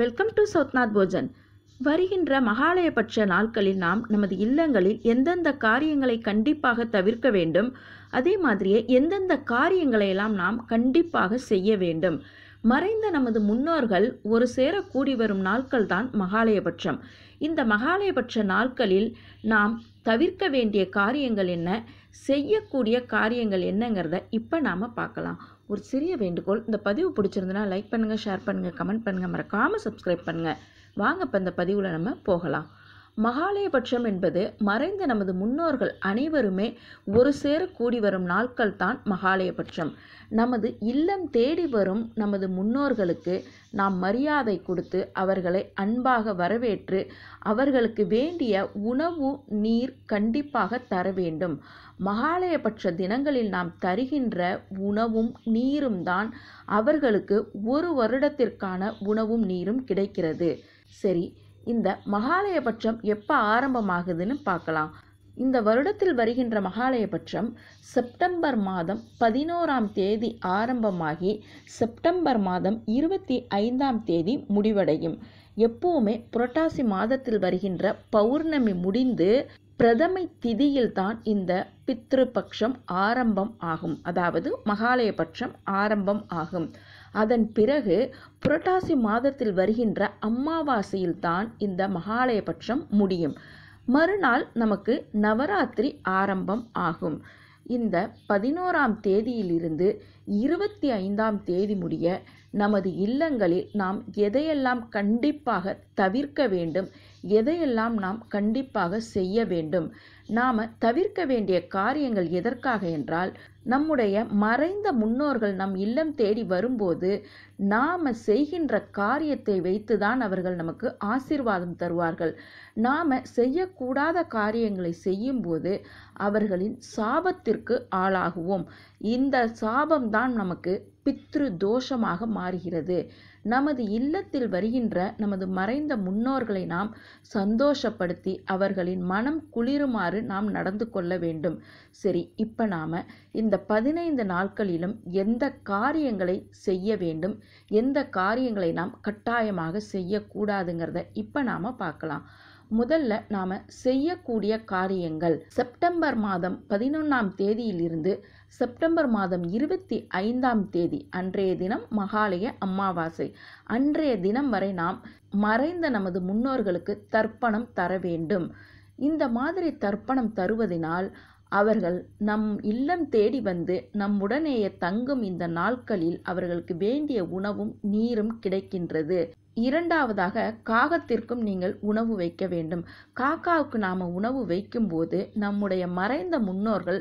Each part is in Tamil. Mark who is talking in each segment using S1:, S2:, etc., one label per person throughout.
S1: வெல்கம் டு சௌத்நாத் போஜன் வருகின்ற மகாலயபட்ச நாட்களில் நாம் நமது இல்லங்களில் எந்தெந்த காரியங்களை கண்டிப்பாக தவிர்க்க வேண்டும் அதே மாதிரியே எந்தெந்த காரியங்களையெல்லாம் நாம் கண்டிப்பாக செய்ய வேண்டும் மறைந்த நமது முன்னோர்கள் ஒரு சேர கூடி வரும் நாட்கள் தான் மகாலயபட்சம் இந்த மகாலயபட்ச நாட்களில் நாம் தவிர்க்க வேண்டிய காரியங்கள் என்ன செய்யக்கூடிய காரியங்கள் என்னங்கிறத இப்போ நாம் பார்க்கலாம் ஒரு சிறிய வேண்டுகோள் இந்த பதிவு பிடிச்சிருந்தனா லைக் பண்ணுங்கள் ஷேர் பண்ணுங்கள் கமெண்ட் பண்ணுங்கள் மறக்காமல் சப்ஸ்கிரைப் பண்ணுங்கள் வாங்க இப்போ இந்த பதிவில் நம்ம போகலாம் மகாலயபட்சம் என்பது மறைந்த நமது முன்னோர்கள் அனைவருமே ஒரு சேர கூடி வரும் நாட்கள் தான் மகாலயபட்சம் நமது இல்லம் தேடி வரும் நமது முன்னோர்களுக்கு நாம் மரியாதை கொடுத்து அவர்களை அன்பாக வரவேற்று அவர்களுக்கு வேண்டிய உணவு நீர் கண்டிப்பாக தர வேண்டும் மகாலயபட்ச தினங்களில் நாம் தருகின்ற உணவும் நீரும் தான் அவர்களுக்கு ஒரு வருடத்திற்கான உணவும் நீரும் கிடைக்கிறது சரி இந்த மகாலயபட்சம் எப்போ ஆரம்பமாகுதுன்னு பார்க்கலாம் இந்த வருடத்தில் வருகின்ற மகாலயபட்சம் செப்டம்பர் மாதம் பதினோராம் தேதி ஆரம்பமாகி செப்டம்பர் மாதம் இருபத்தி ஐந்தாம் தேதி முடிவடையும் எப்போவுமே புரட்டாசி மாதத்தில் வருகின்ற பௌர்ணமி முடிந்து பிரதமை திதியில்தான் இந்த பித்ருபக்ஷம் ஆரம்பம் ஆகும் அதாவது மகாலயபட்சம் ஆரம்பம் ஆகும் அதன் பிறகு புரட்டாசி மாதத்தில் வருகின்ற அம்மாவாசையில்தான் இந்த மகாலய பட்சம் முடியும் மறுநாள் நமக்கு நவராத்திரி ஆரம்பம் ஆகும் இந்த பதினோராம் தேதியிலிருந்து இருபத்தி ஐந்தாம் தேதி முடிய நமது இல்லங்களில் நாம் எதையெல்லாம் கண்டிப்பாக தவிர்க்க வேண்டும் எதையெல்லாம் நாம் கண்டிப்பாக செய்ய வேண்டும் நாம் தவிர்க்க வேண்டிய காரியங்கள் எதற்காக என்றால் நம்முடைய மறைந்த முன்னோர்கள் நம் இல்லம் தேடி வரும்போது நாம் செய்கின்ற காரியத்தை வைத்து தான் அவர்கள் நமக்கு ஆசிர்வாதம் தருவார்கள் நாம் செய்யக்கூடாத காரியங்களை செய்யும்போது அவர்களின் சாபத்திற்கு ஆளாகுவோம் இந்த சாபம்தான் நமக்கு பித்ரு தோஷமாக மாறுகிறது நமது இல்லத்தில் வருகின்ற நமது மறைந்த முன்னோர்களை நாம் சந்தோஷப்படுத்தி அவர்களின் மனம் குளிருமாறு நாம் நடந்து கொள்ள வேண்டும் சரி இப்போ நாம் இந்த பதினைந்து நாட்களிலும் எந்த காரியங்களை செய்ய வேண்டும் எந்த காரியங்களை நாம் கட்டாயமாக செய்யக்கூடாதுங்கிறத இப்போ நாம் பார்க்கலாம் முதல்ல நாம் செய்யக்கூடிய காரியங்கள் செப்டம்பர் மாதம் பதினொன்றாம் தேதியிலிருந்து செப்டம்பர் மாதம் இருபத்தி ஐந்தாம் தேதி அன்றைய தினம் மகாலய அமாவாசை அன்றைய தினம் வரை நாம் மறைந்த நமது முன்னோர்களுக்கு தர்ப்பணம் தர வேண்டும் இந்த மாதிரி தர்ப்பணம் தருவதனால் அவர்கள் நம் இல்லம் தேடி வந்து நம்முடனேயே தங்கும் இந்த நாட்களில் அவர்களுக்கு வேண்டிய உணவும் நீரும் கிடைக்கின்றது இரண்டாவதாக காகத்திற்கும் நீங்கள் உணவு வைக்க வேண்டும் காக்காவுக்கு நாம் உணவு வைக்கும்போது நம்முடைய மறைந்த முன்னோர்கள்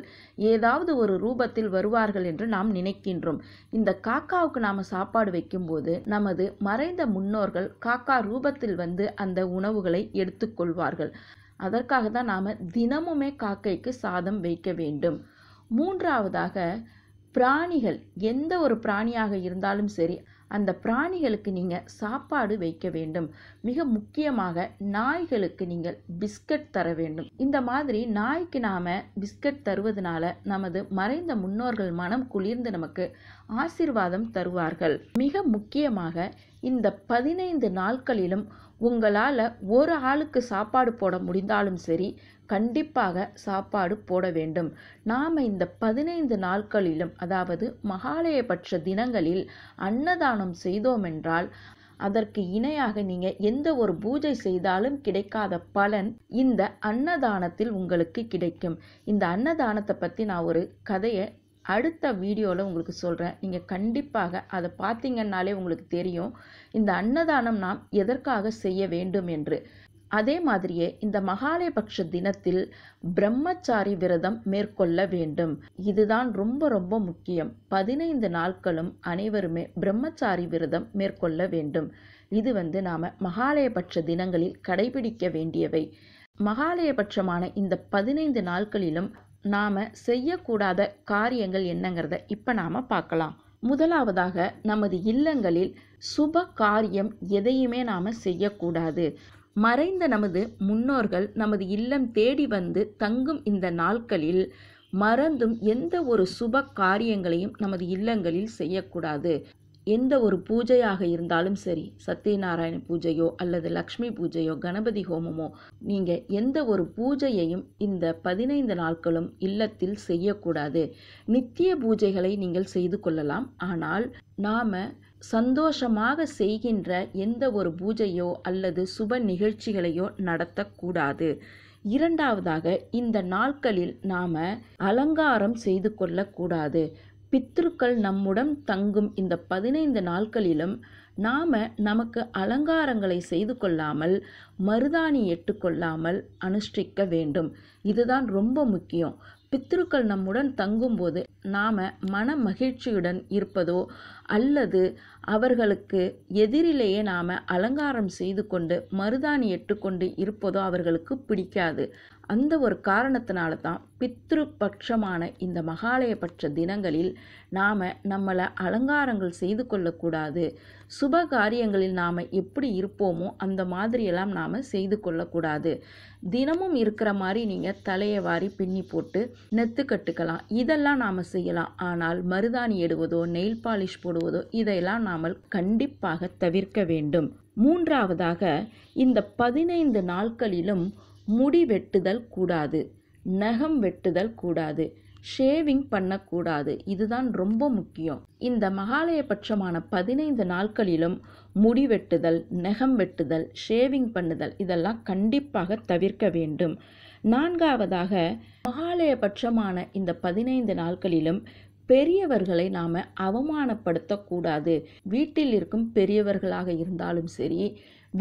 S1: ஏதாவது ஒரு ரூபத்தில் வருவார்கள் என்று நாம் நினைக்கின்றோம் இந்த காக்காவுக்கு நாம் சாப்பாடு வைக்கும்போது நமது மறைந்த முன்னோர்கள் காக்கா ரூபத்தில் வந்து அந்த உணவுகளை எடுத்துக்கொள்வார்கள் அதற்காக தான் நாம் தினமுமே காக்கைக்கு சாதம் வைக்க வேண்டும் மூன்றாவதாக பிராணிகள் எந்த ஒரு பிராணியாக இருந்தாலும் சரி அந்த பிராணிகளுக்கு நீங்கள் சாப்பாடு வைக்க வேண்டும் மிக முக்கியமாக நாய்களுக்கு நீங்கள் பிஸ்கட் தர வேண்டும் இந்த மாதிரி நாய்க்கு நாம் பிஸ்கட் தருவதனால நமது மறைந்த முன்னோர்கள் மனம் குளிர்ந்து நமக்கு ஆசிர்வாதம் தருவார்கள் மிக முக்கியமாக இந்த பதினைந்து நாட்களிலும் உங்களால் ஒரு ஆளுக்கு சாப்பாடு போட முடிந்தாலும் சரி கண்டிப்பாக சாப்பாடு போட வேண்டும் நாம் இந்த பதினைந்து நாட்களிலும் அதாவது மகாலயபட்ச தினங்களில் அன்னதானம் செய்தோம் செய்தோமென்றால் அதற்கு இணையாக நீங்க எந்த ஒரு பூஜை செய்தாலும் கிடைக்காத பலன் இந்த அன்னதானத்தில் உங்களுக்கு கிடைக்கும் இந்த அன்னதானத்தை பற்றி நான் ஒரு கதையை அடுத்த வீடியோவில் உங்களுக்கு சொல்கிறேன் நீங்கள் கண்டிப்பாக அதை பார்த்தீங்கன்னாலே உங்களுக்கு தெரியும் இந்த அன்னதானம் நாம் எதற்காக செய்ய வேண்டும் என்று அதே மாதிரியே இந்த மகாலயபக்ஷ தினத்தில் பிரம்மச்சாரி விரதம் மேற்கொள்ள வேண்டும் இதுதான் ரொம்ப ரொம்ப முக்கியம் பதினைந்து நாட்களும் அனைவருமே பிரம்மச்சாரி விரதம் மேற்கொள்ள வேண்டும் இது வந்து நாம் மகாலயபட்ச தினங்களில் கடைபிடிக்க வேண்டியவை மகாலயபட்சமான இந்த பதினைந்து நாட்களிலும் நாம் செய்யக்கூடாத காரியங்கள் என்னங்கிறத இப்போ நாம் பார்க்கலாம் முதலாவதாக நமது இல்லங்களில் சுப காரியம் எதையுமே நாம் செய்யக்கூடாது மறைந்த நமது முன்னோர்கள் நமது இல்லம் தேடி வந்து தங்கும் இந்த நாட்களில் மறந்தும் எந்த ஒரு சுப காரியங்களையும் நமது இல்லங்களில் செய்யக்கூடாது எந்த ஒரு பூஜையாக இருந்தாலும் சரி சத்யநாராயண பூஜையோ அல்லது லக்ஷ்மி பூஜையோ கணபதி ஹோமமோ நீங்கள் எந்த ஒரு பூஜையையும் இந்த பதினைந்து நாட்களும் இல்லத்தில் செய்யக்கூடாது நித்திய பூஜைகளை நீங்கள் செய்து கொள்ளலாம் ஆனால் நாம் சந்தோஷமாக செய்கின்ற எந்த ஒரு பூஜையோ அல்லது சுப நிகழ்ச்சிகளையோ நடத்தக்கூடாது இரண்டாவதாக இந்த நாட்களில் நாம் அலங்காரம் செய்து கொள்ளக்கூடாது பித்ருக்கள் நம்முடன் தங்கும் இந்த பதினைந்து நாட்களிலும் நாம நமக்கு அலங்காரங்களை செய்து கொள்ளாமல் மருதாணி எட்டுக்கொள்ளாமல் அனுஷ்டிக்க வேண்டும் இதுதான் ரொம்ப முக்கியம் பித்ருக்கள் நம்முடன் தங்கும்போது நாம மன மகிழ்ச்சியுடன் இருப்பதோ அல்லது அவர்களுக்கு எதிரிலேயே நாம் அலங்காரம் செய்து கொண்டு மருதாணி எட்டுக்கொண்டு இருப்பதோ அவர்களுக்கு பிடிக்காது அந்த ஒரு காரணத்தினால தான் பித்ரு பட்சமான இந்த மகாலயபட்ச தினங்களில் நாம் நம்மளை அலங்காரங்கள் செய்து கொள்ளக்கூடாது சுப காரியங்களில் நாம் எப்படி இருப்போமோ அந்த மாதிரியெல்லாம் நாம் செய்து கொள்ளக்கூடாது தினமும் இருக்கிற மாதிரி நீங்கள் தலையை வாரி பின்னி போட்டு நெத்து கட்டுக்கலாம் இதெல்லாம் நாம் செய்யலாம் ஆனால் மருதாணி எடுவதோ நெயில் பாலிஷ் போடுவதோ போடுவதோ இதையெல்லாம் நாம் கண்டிப்பாக தவிர்க்க வேண்டும் மூன்றாவதாக இந்த பதினைந்து நாட்களிலும் முடி வெட்டுதல் கூடாது நகம் வெட்டுதல் கூடாது ஷேவிங் பண்ணக்கூடாது இதுதான் ரொம்ப முக்கியம் இந்த மகாலயபட்சமான பதினைந்து நாட்களிலும் முடி வெட்டுதல் நகம் வெட்டுதல் ஷேவிங் பண்ணுதல் இதெல்லாம் கண்டிப்பாக தவிர்க்க வேண்டும் நான்காவதாக மகாலயபட்சமான இந்த பதினைந்து நாட்களிலும் பெரியவர்களை நாம் அவமானப்படுத்தக்கூடாது வீட்டில் இருக்கும் பெரியவர்களாக இருந்தாலும் சரி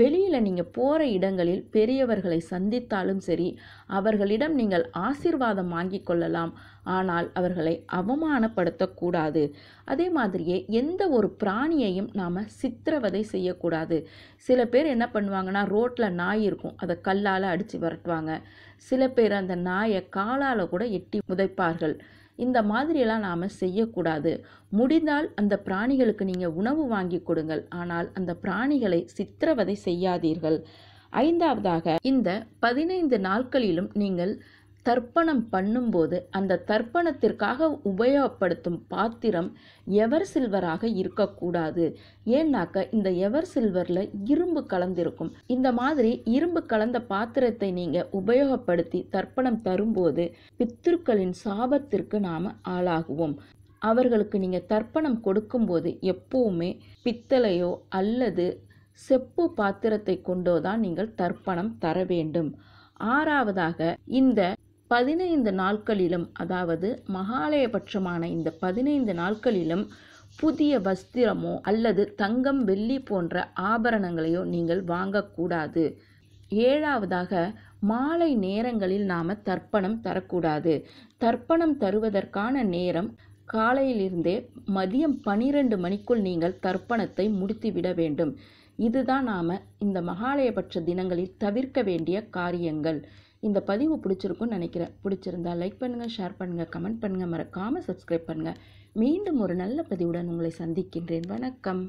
S1: வெளியில் நீங்கள் போகிற இடங்களில் பெரியவர்களை சந்தித்தாலும் சரி அவர்களிடம் நீங்கள் ஆசிர்வாதம் வாங்கி கொள்ளலாம் ஆனால் அவர்களை அவமானப்படுத்தக்கூடாது அதே மாதிரியே எந்த ஒரு பிராணியையும் நாம் சித்திரவதை செய்யக்கூடாது சில பேர் என்ன பண்ணுவாங்கன்னா ரோட்டில் நாய் இருக்கும் அதை கல்லால் அடித்து விரட்டுவாங்க சில பேர் அந்த நாயை காலால் கூட எட்டி உதைப்பார்கள் இந்த மாதிரியெல்லாம் நாம் செய்யக்கூடாது முடிந்தால் அந்த பிராணிகளுக்கு நீங்கள் உணவு வாங்கி கொடுங்கள் ஆனால் அந்த பிராணிகளை சித்திரவதை செய்யாதீர்கள் ஐந்தாவதாக இந்த பதினைந்து நாட்களிலும் நீங்கள் தர்ப்பணம் பண்ணும்போது அந்த தர்ப்பணத்திற்காக உபயோகப்படுத்தும் பாத்திரம் எவர் சில்வராக இருக்கக்கூடாது ஏன்னாக்க இந்த எவர் சில்வரில் இரும்பு கலந்திருக்கும் இந்த மாதிரி இரும்பு கலந்த பாத்திரத்தை நீங்கள் உபயோகப்படுத்தி தர்ப்பணம் தரும்போது பித்திருக்களின் சாபத்திற்கு நாம் ஆளாகுவோம் அவர்களுக்கு நீங்கள் தர்ப்பணம் கொடுக்கும்போது எப்போவுமே பித்தளையோ அல்லது செப்பு பாத்திரத்தை கொண்டோ தான் நீங்கள் தர்ப்பணம் தர வேண்டும் ஆறாவதாக இந்த பதினைந்து நாட்களிலும் அதாவது மகாலயபட்சமான இந்த பதினைந்து நாட்களிலும் புதிய வஸ்திரமோ அல்லது தங்கம் வெள்ளி போன்ற ஆபரணங்களையோ நீங்கள் வாங்கக்கூடாது ஏழாவதாக மாலை நேரங்களில் நாம் தர்ப்பணம் தரக்கூடாது தர்ப்பணம் தருவதற்கான நேரம் காலையிலிருந்தே மதியம் பனிரெண்டு மணிக்குள் நீங்கள் தர்ப்பணத்தை முடித்துவிட வேண்டும் இதுதான் நாம் இந்த மகாலயபட்ச தினங்களில் தவிர்க்க வேண்டிய காரியங்கள் இந்த பதிவு பிடிச்சிருக்கும்னு நினைக்கிறேன் பிடிச்சிருந்தா லைக் பண்ணுங்கள் ஷேர் பண்ணுங்கள் கமெண்ட் பண்ணுங்கள் மறக்காமல் சப்ஸ்கிரைப் பண்ணுங்கள் மீண்டும் ஒரு நல்ல பதிவுடன் உங்களை சந்திக்கின்றேன் வணக்கம்